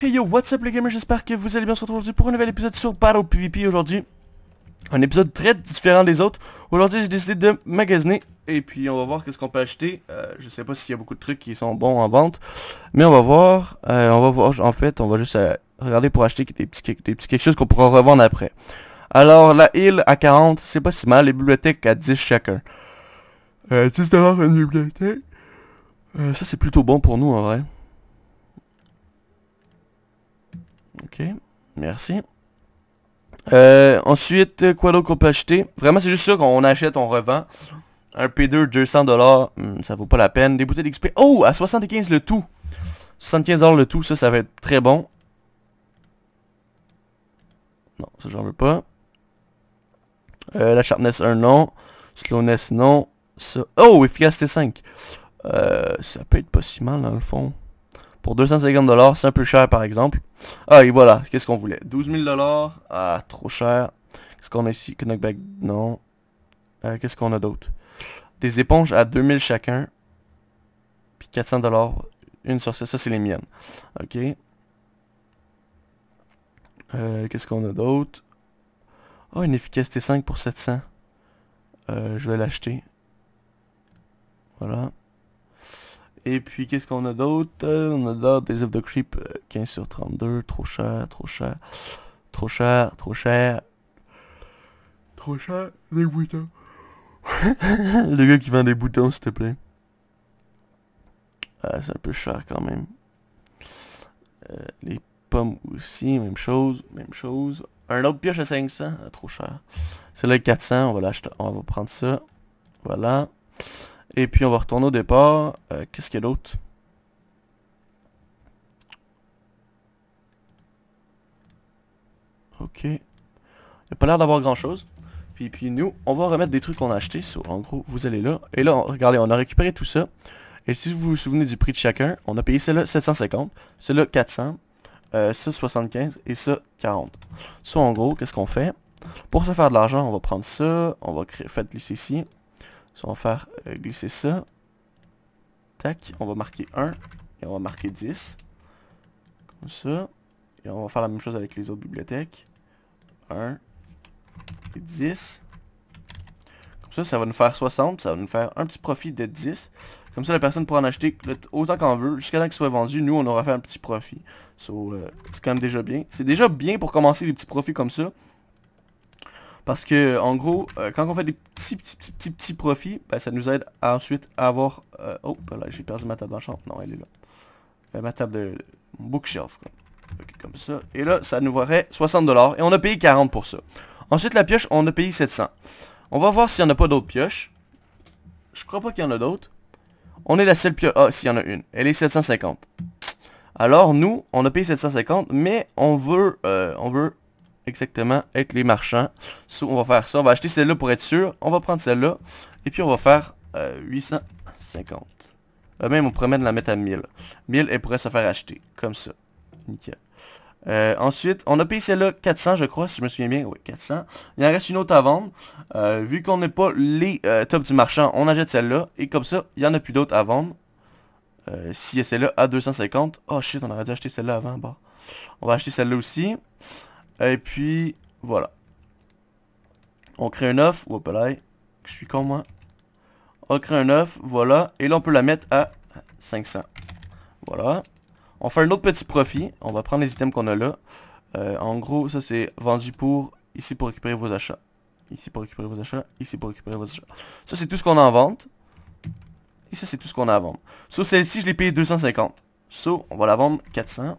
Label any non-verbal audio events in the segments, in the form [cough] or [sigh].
Hey yo, what's up les gamers, j'espère que vous allez bien se retrouver aujourd'hui pour un nouvel épisode sur Battle PvP aujourd'hui. Un épisode très différent des autres. Aujourd'hui j'ai décidé de magasiner et puis on va voir qu'est-ce qu'on peut acheter. Euh, je sais pas s'il y a beaucoup de trucs qui sont bons en vente, mais on va voir. Euh, on va voir, en fait on va juste euh, regarder pour acheter des petits, quelque chose qu'on pourra revendre après. Alors la île à 40, c'est pas si mal, les bibliothèques à 10 chacun. 10 une bibliothèque. ça c'est plutôt bon pour nous en vrai. Ok, merci. Euh, ensuite, euh, quoi d'autre qu'on peut acheter Vraiment, c'est juste ça qu'on achète, on revend. Un P2, 200$, dollars, hmm, ça vaut pas la peine. Des bouteilles d'XP. Oh, à 75$ le tout. 75$ le tout, ça, ça va être très bon. Non, ça, j'en veux pas. Euh, la sharpness 1, non. Slowness, non. Ça... Oh, efficacité 5. Euh, ça peut être pas si mal, dans le fond. Pour 250$, c'est un peu cher par exemple. Ah et voilà, qu'est-ce qu'on voulait 12 000$, ah trop cher. Qu'est-ce qu'on a ici Knockback, non. Euh, qu'est-ce qu'on a d'autre Des éponges à 2000 chacun. Puis 400$, une sur ça, ça c'est les miennes. Ok. Euh, qu'est-ce qu'on a d'autre Oh, une efficacité 5 pour 700. Euh, je vais l'acheter. Voilà. Et puis, qu'est-ce qu'on a d'autre euh, On a d'autres des of the Creep, 15 euh, sur 32, trop cher, trop cher, trop cher, trop cher, trop cher, des boutons. [laughs] le gars qui vend des boutons, s'il te plaît. Ah, c'est un peu cher quand même. Euh, les pommes aussi, même chose, même chose. Un autre pioche à 500, trop cher. C'est là 400, on va l'acheter, on va prendre ça. Voilà. Et puis on va retourner au départ. Euh, qu'est-ce qu'il y a d'autre Ok. Il n'y a pas l'air d'avoir grand chose. Puis, puis nous, on va remettre des trucs qu'on a achetés. en gros, vous allez là. Et là, regardez, on a récupéré tout ça. Et si vous vous souvenez du prix de chacun, on a payé celle-là 750, celle-là 400, euh, ça 75 et ça 40. en gros, qu'est-ce qu'on fait Pour se faire de l'argent, on va prendre ça. On va créer, faites ici on va faire glisser ça. Tac, on va marquer 1 et on va marquer 10. Comme ça. Et on va faire la même chose avec les autres bibliothèques. 1 et 10. Comme ça, ça va nous faire 60. Ça va nous faire un petit profit de 10. Comme ça, la personne pourra en acheter autant qu'on veut. Jusqu'à temps qu'il soit vendu, nous, on aura fait un petit profit. So, euh, c'est quand même déjà bien. C'est déjà bien pour commencer les petits profits comme ça. Parce que, en gros, euh, quand on fait des petits, petits, petits, petits, petits profits, ben, ça nous aide à ensuite à avoir... Euh, oh, ben là, j'ai perdu ma table d'enchant. Non, elle est là. Euh, ma table de bookshelf, quoi. comme ça. Et là, ça nous varait 60$. Et on a payé 40 pour ça. Ensuite, la pioche, on a payé 700. On va voir s'il n'y en a pas d'autres pioches. Je crois pas qu'il y en a d'autres. On est la seule pioche... Ah, s'il y en a une. Elle est 750. Alors, nous, on a payé 750, mais on veut... on veut exactement avec les marchands. on va faire ça. On va acheter celle-là pour être sûr. On va prendre celle-là. Et puis on va faire 850. Euh, euh, même on promet de la mettre à 1000. 1000, elle pourrait se faire acheter. Comme ça. Nickel. Euh, ensuite, on a payé celle-là 400, je crois, si je me souviens bien. Oui, 400. Il en reste une autre à vendre. vu qu'on n'est pas les tops du marchand, on achète celle-là. Et comme ça, il n'y en a plus d'autres à vendre. si celle-là à 250. Oh shit, on aurait dû acheter celle-là avant. On va acheter celle-là aussi. Et puis, voilà. On crée un œuf. Hop là, je suis con moi. On crée un œuf, voilà. Et là, on peut la mettre à 500. Voilà. On fait un autre petit profit. On va prendre les items qu'on a là. Euh, en gros, ça c'est vendu pour... Ici pour récupérer vos achats. Ici pour récupérer vos achats. Ici pour récupérer vos achats. Ça c'est tout ce qu'on a en vente. Et ça c'est tout ce qu'on a à vendre. Sauf celle-ci, je l'ai payé 250. sauf on va la vendre 400.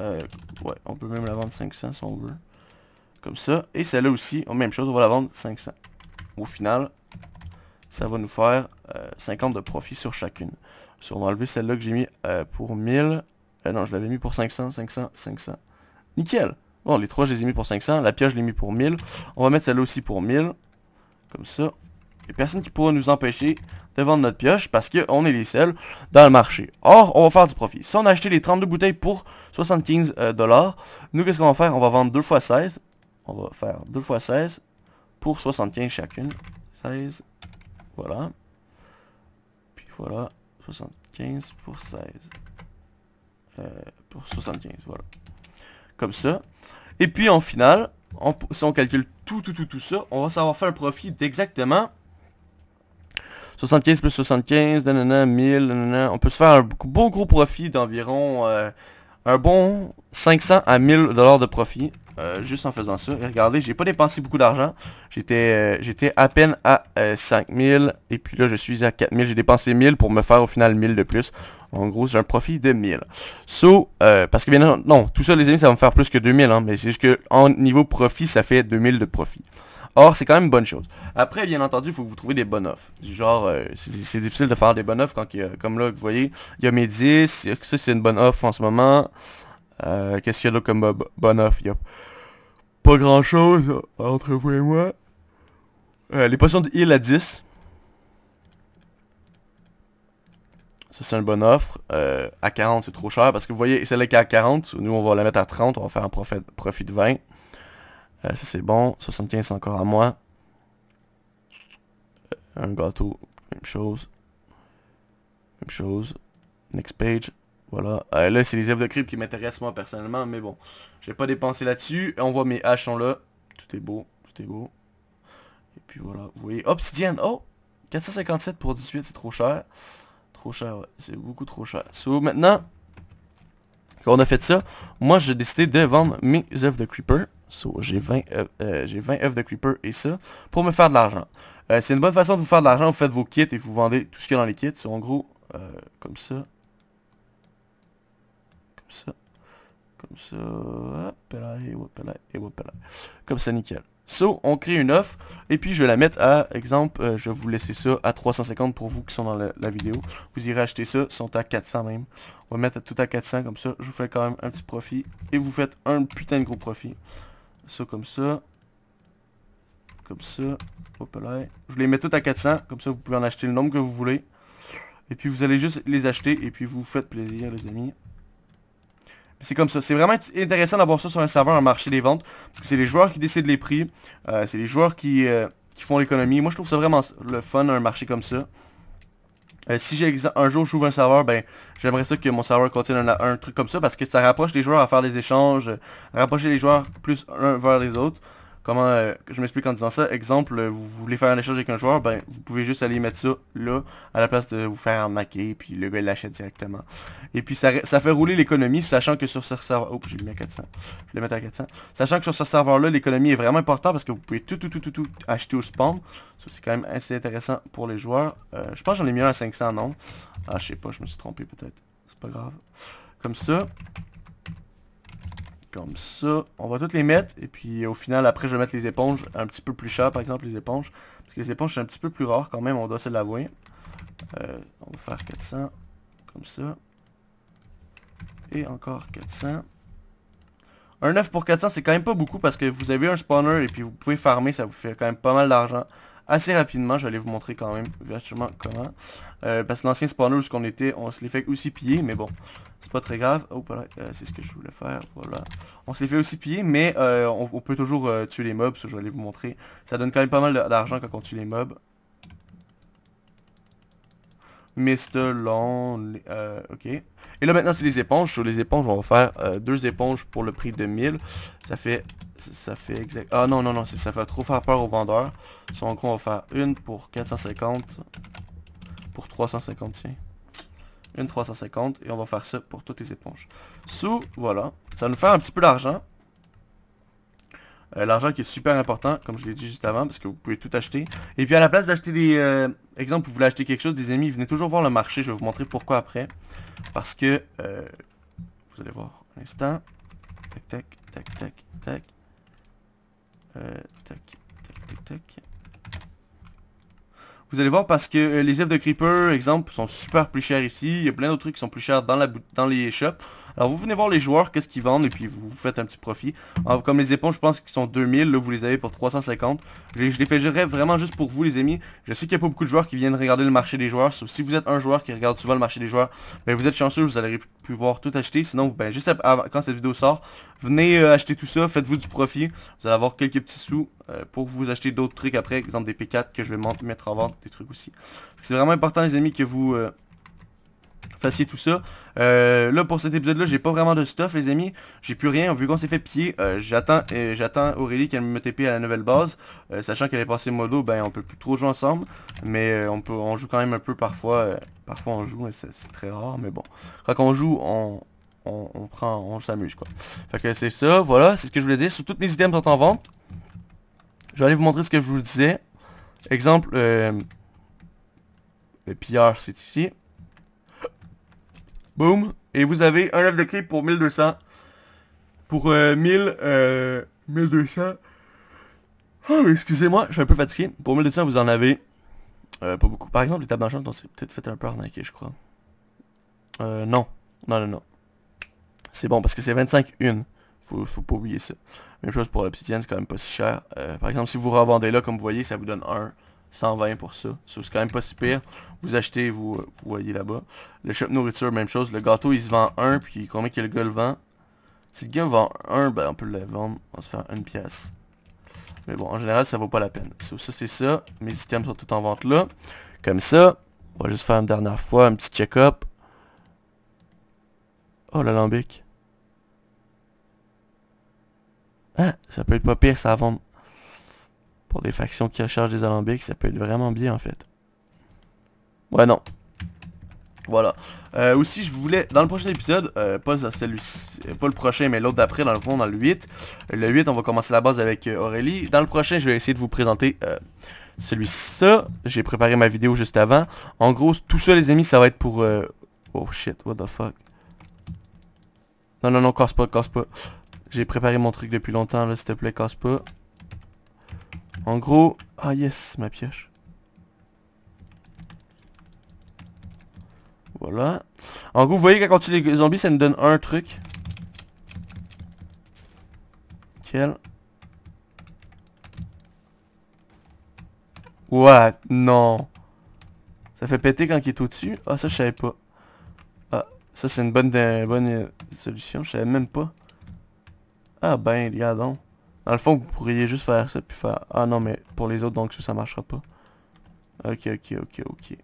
Euh, ouais, on peut même la vendre 500 si on veut. Comme ça. Et celle-là aussi, oh, même chose, on va la vendre 500. Au final, ça va nous faire 50 euh, de profit sur chacune. Si on va enlever celle-là que j'ai mis euh, pour 1000. non, je l'avais mis pour 500, 500, 500. Nickel Bon, les trois, je les ai mis pour 500. La pioche, je l'ai mis pour 1000. On va mettre celle-là aussi pour 1000. Comme ça, et personne qui pourra nous empêcher de vendre notre pioche parce qu'on est les seuls dans le marché. Or, on va faire du profit. Si on a acheté les 32 bouteilles pour 75$, euh, nous, qu'est-ce qu'on va faire On va vendre 2 x 16. On va faire 2 x 16 pour 75 chacune. 16. Voilà. Puis voilà. 75 pour 16. Euh, pour 75, voilà. Comme ça. Et puis en final, on, si on calcule tout, tout, tout, tout ça, on va savoir faire un profit d'exactement 75 plus 75, 1000, On peut se faire un beau gros profit d'environ euh, un bon 500 à 1000 dollars de profit. Euh, juste en faisant ça. regardez, j'ai pas dépensé beaucoup d'argent. J'étais euh, j'étais à peine à 5000. Et puis là, je suis à 4000. J'ai dépensé 1000 pour me faire au final 1000 de plus. En gros, j'ai un profit de 1000. So, parce que bien non, tout ça, les amis, ça va me faire plus que 2000. Hein. mais c'est juste que en niveau profit, ça fait 2000 de profit. Or, c'est quand même une bonne chose. Après, bien entendu, il faut que vous trouviez des bonnes offres. Du genre, euh, c'est difficile de faire des bonnes offres quand il y a, comme là, vous voyez, il y a mes 10, ça c'est une bonne offre en ce moment. Euh, qu'est-ce qu'il y a là comme bon bonne offre Il a pas grand-chose euh, entre vous et moi. les potions de heal à 10. Ça, c'est une bonne offre. à 40, c'est trop cher parce que vous voyez, celle-là qui est à 40, nous, on va la mettre à 30. On va faire un profit, profit de 20. Euh, ça c'est bon. 75 c'est encore à moi. Un gâteau, même chose. Même chose. Next page. Voilà. Euh, là, c'est les œufs de creep qui m'intéressent moi personnellement, mais bon. J'ai pas dépensé là-dessus. On voit mes haches sont là. Tout est beau. Tout est beau. Et puis voilà. Vous voyez. Obsidienne. Oh! 457 pour 18, c'est trop cher. Trop cher, ouais. C'est beaucoup trop cher. So maintenant Quand on a fait ça, moi j'ai décidé de vendre mes œufs de creeper. So, j'ai 20, oeufs euh, œufs de creeper et ça pour me faire de l'argent. Euh, c'est une bonne façon de vous faire de l'argent. Vous faites vos kits et vous vendez tout ce qu'il y a dans les kits. So, en gros, euh, comme ça. Comme ça. Comme ça. Comme ça, nickel. So, on crée une offre, et puis je vais la mettre à, exemple, je vais vous laisser ça à 350 pour vous qui sont dans la, la vidéo. Vous irez acheter ça, ils sont à 400 même. On va mettre tout à 400 comme ça, je vous fais quand même un petit profit, et vous faites un putain de gros profit. Ça comme ça. Comme ça. Hop là. Je les mets toutes à 400. Comme ça, vous pouvez en acheter le nombre que vous voulez. Et puis, vous allez juste les acheter. Et puis, vous faites plaisir, les amis. C'est comme ça. C'est vraiment intéressant d'avoir ça sur un serveur, un marché des ventes. Parce que c'est les joueurs qui décident les prix. Euh, c'est les joueurs qui, euh, qui font l'économie. Moi, je trouve ça vraiment le fun, un marché comme ça. Euh, si j'ai un jour j'ouvre un serveur, ben j'aimerais ça que mon serveur contienne un, truc comme ça parce que ça rapproche les joueurs à faire des échanges, rapproche euh, rapprocher les joueurs plus un vers les autres. Comment euh, je m'explique en disant ça Exemple, euh, vous voulez faire un échange avec un joueur, ben vous pouvez juste aller mettre ça là à la place de vous faire et puis le gars l'achète directement. Et puis ça, fait rouler l'économie, sachant que sur ce serveur, oh j'ai mis à 400, je vais le mettre à 400. Sachant que sur ce serveur là, l'économie est vraiment importante parce que vous pouvez tout tout tout tout, tout acheter au spawn. Ça c'est quand même assez intéressant pour les joueurs. Euh, je pense j'en ai mis un à 500 non Ah je sais pas, je me suis trompé peut-être. C'est pas grave. Comme ça. Comme ça. On va toutes les mettre. Et puis euh, au final, après, je vais mettre les éponges un petit peu plus chères, par exemple, les éponges. Parce que les éponges, c'est un petit peu plus rare quand même, on doit se l'avouer. Euh, on va faire 400. Comme ça. Et encore 400. Un œuf pour 400, c'est quand même pas beaucoup parce que vous avez un spawner et puis vous pouvez farmer, ça vous fait quand même pas mal d'argent assez rapidement. Je vais aller vous montrer quand même vachement comment. Euh, parce que l'ancien spawner où ce qu'on était, on se les fait aussi piller, mais bon, c'est pas très grave. Oh, euh, c'est ce que je voulais faire, voilà. On se les fait aussi piller, mais euh, on, peut toujours tuer les mobs, je vais aller vous montrer. Ça donne quand même pas mal d'argent quand on tue les mobs. Mr. Long, ok. Et là maintenant c'est les éponges. Sur les éponges, on va faire deux éponges pour le prix de 1000. Ça fait ça fait exact... Ah non, non, non, ça fait trop faire peur aux vendeurs. Donc en gros, on va faire une pour 450. Pour 350, tiens. Une 350. Et on va faire ça pour toutes les éponges. Sous, voilà. Ça nous fait un petit peu d'argent. Euh, l'argent qui est super important, comme je l'ai dit juste avant, parce que vous pouvez tout acheter. Et puis à la place d'acheter des... Euh, exemple, vous voulez acheter quelque chose, des amis, venez toujours voir le marché. Je vais vous montrer pourquoi après. Parce que... Euh, vous allez voir un instant. Tac, tac, tac, tac, tac. Euh, tac, Vous allez voir parce que euh, les œufs de Creeper, exemple, sont super plus chers ici. Il y a plein d'autres trucs qui sont plus chers dans, la dans les shops. Alors vous venez voir les joueurs, qu'est-ce qu'ils vendent, et puis vous faites un petit profit. comme les éponges, je pense qu'ils sont 2000, là vous les avez pour 350. Je, les fais vraiment juste pour vous les amis. Je sais qu'il n'y a pas beaucoup de joueurs qui viennent regarder le marché des joueurs. Sauf si vous êtes un joueur qui regarde souvent le marché des joueurs, ben vous êtes chanceux, vous allez pouvoir tout acheter. Sinon, ben juste avant, quand cette vidéo sort, venez euh, acheter tout ça, faites-vous du profit. Vous allez avoir quelques petits sous euh, pour vous acheter d'autres trucs après, exemple des P4 que je vais mettre en vente, des trucs aussi. C'est vraiment important les amis que vous... Euh, tout ça. Euh, là, pour cet épisode-là, j'ai pas vraiment de stuff, les amis. J'ai plus rien, vu qu'on s'est fait pied, euh, j'attends et euh, j'attends Aurélie qu'elle me TP à la nouvelle base. sachant qu'elle est passé modo, ben on peut plus trop jouer ensemble. Mais on peut on joue quand même un peu parfois. parfois on joue, c'est très rare, mais bon. Quand on joue, on, on, prend, on s'amuse quoi. Fait que c'est ça, voilà, c'est ce que je voulais dire. Sur toutes mes items sont en vente. Je vais aller vous montrer ce que je vous disais. Exemple, le pillard c'est ici. Boom. Et vous avez un œuf de clé pour 1200. Pour euh, 1000... Euh, 1200... Ah, excusez-moi, je suis un peu fatigué. Pour 1200, vous en avez... Euh, pas beaucoup. Par exemple, les tables d'enchantement, on s'est peut-être fait un peu arnaquer, je crois. Euh, non. Non, non, non. C'est bon, parce que c'est 25 une. Faut, faut pas oublier ça. Même chose pour l'obsidienne, euh, c'est quand même pas si cher. Euh, par exemple, si vous revendez là, comme vous voyez, ça vous donne un 120 pour ça. c'est quand même pas si pire. Vous achetez, euh, vous, voyez là-bas. Le shop nourriture, même chose. Le gâteau, il se vend 1, puis combien que le gars le vend Si le gars vend 1, ben on peut le vendre. On se faire une pièce. Mais bon, en général, ça vaut pas la peine. ça, c'est ça. Mes items sont tout en vente là. Comme ça. On va juste faire une dernière fois un petit check-up. Oh, l'alambic. Ah, ça peut être pas pire, ça vendre. Pour des factions qui recherchent des alambics, ça peut être vraiment bien en fait. Ouais, non. Voilà. Euh, aussi, je voulais, dans le prochain épisode, euh, pas celui-ci, euh, pas le prochain, mais l'autre d'après, dans le fond, dans le 8. Le 8, on va commencer la base avec euh, Aurélie. Dans le prochain, je vais essayer de vous présenter euh, celui-ci. J'ai préparé ma vidéo juste avant. En gros, tout ça, les amis, ça va être pour... Oh shit, what the fuck. Non, non, non, casse pas, casse pas. J'ai préparé mon truc depuis longtemps, là, s'il te plaît, casse pas. En gros... Ah yes, ma pioche. Voilà. En gros, vous voyez, quand tu les zombies, ça nous donne un truc. Quel... What? Non. Ça fait péter quand il est au-dessus? Ah, ça, je savais pas. Ah, ça, c'est une bonne, une euh, bonne euh, solution. Je savais même pas. Ah ben, regardons. Dans le fond, vous pourriez juste faire ça, puis faire... Ah non, mais pour les autres, donc ça, marchera pas. Ok, ok, ok, ok.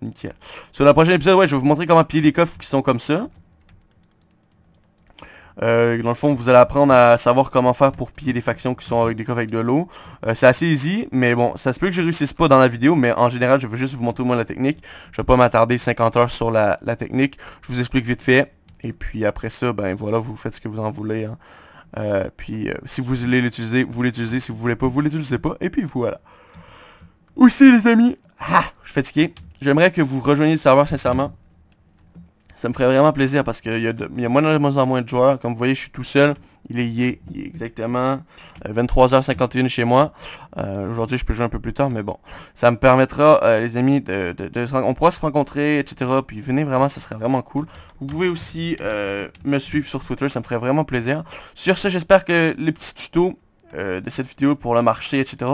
Nickel. Sur le prochain épisode, ouais, je vais vous montrer comment piller des coffres qui sont comme ça. Euh, dans le fond, vous allez apprendre à savoir comment faire pour piller des factions qui sont avec des coffres avec de l'eau. Euh, c'est assez easy, mais bon, ça se peut que je réussisse pas dans la vidéo, mais en général, je veux juste vous montrer au moins la technique. Je vais pas m'attarder 50 heures sur la, technique. Je vous explique vite fait. Et puis après ça, ben voilà, vous faites ce que vous en voulez. Hein. Euh, puis euh, si vous voulez l'utiliser, vous l'utilisez. Si vous voulez pas, vous l'utilisez pas. Et puis voilà. Aussi les amis, ah, je suis fatigué. J'aimerais que vous rejoigniez le serveur sincèrement. Ça me ferait vraiment plaisir parce qu'il y, y, a moins de moins en moins de joueurs. Comme vous voyez, je suis tout seul. Il est, il est exactement 23h51 euh, chez moi. Euh, aujourd'hui, je peux jouer un peu plus tard, mais bon. Ça me permettra, euh, les amis, de, de, on pourra se rencontrer, etc. Puis venez vraiment, ça serait vraiment cool. Vous pouvez aussi me suivre sur Twitter, ça me ferait vraiment plaisir. Sur ce, j'espère que les petits tutos euh, de cette vidéo pour le marché, etc.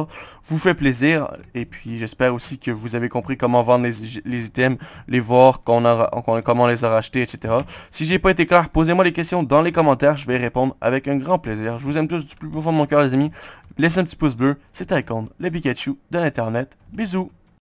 Vous fait plaisir. Et puis j'espère aussi que vous avez compris comment vendre les, items, les voir, qu'on a, comment les a rachetés, etc. Si j'ai pas été clair, posez-moi les questions dans les commentaires. Je vais y répondre avec un grand plaisir. Je vous aime tous du plus profond de mon cœur, les amis. Laissez un petit pouce bleu. C'était Icon, le Pikachu de l'Internet. Bisous